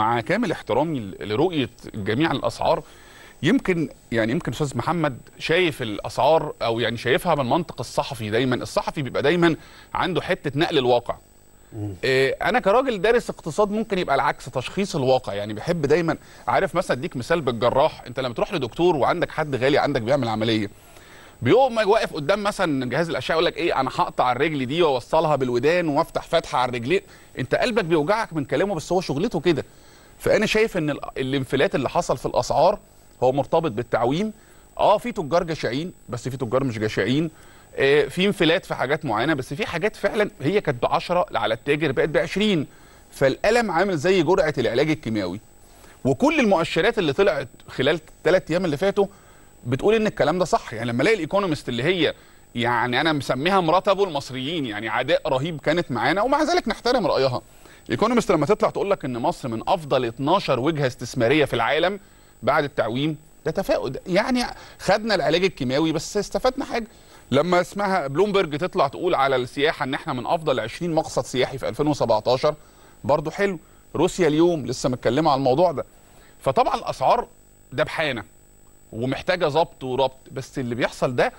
مع كامل احترامي لرؤيه جميع الاسعار يمكن يعني يمكن استاذ محمد شايف الاسعار او يعني شايفها من منطق الصحفي دايما الصحفي بيبقى دايما عنده حته نقل الواقع إيه انا كراجل دارس اقتصاد ممكن يبقى العكس تشخيص الواقع يعني بحب دايما عارف مثلا اديك مثال بالجراح انت لما تروح لدكتور وعندك حد غالي عندك بيعمل عمليه بيقوم واقف قدام مثلا جهاز الاشعه يقول لك ايه انا هقطع الرجل دي واوصلها بالودان وافتح فتحه على الرجلين انت قلبك بيوجعك من كلامه بس هو شغلته كده فانا شايف ان الانفلات اللي حصل في الاسعار هو مرتبط بالتعويم اه في تجار جشعين بس في تجار مش جشعين آه في انفلات في حاجات معينه بس في حاجات فعلا هي كانت ب 10 على التاجر بقت ب 20 فالالم عامل زي جرعه العلاج الكيماوي وكل المؤشرات اللي طلعت خلال الثلاث ايام اللي فاتوا بتقول ان الكلام ده صح يعني لما الاقي الايكونومست اللي هي يعني انا مسميها مرات ابو المصريين يعني عداء رهيب كانت معانا ومع ذلك نحترم رايها ايكونومست لما تطلع تقول لك ان مصر من افضل 12 وجهه استثماريه في العالم بعد التعويم ده تفاؤل يعني خدنا العلاج الكيماوي بس استفدنا حاجه لما اسمها بلومبرج تطلع تقول على السياحه ان احنا من افضل 20 مقصد سياحي في 2017 برضه حلو روسيا اليوم لسه متكلمه على الموضوع ده فطبعا الاسعار دبحانه ومحتاجه ظبط وربط بس اللي بيحصل ده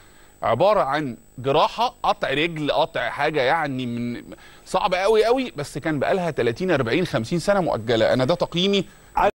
عباره عن جراحه قطع رجل قطع حاجه يعني من صعب قوي قوي بس كان بقالها 30 40 50 سنه مؤجله انا ده تقييمي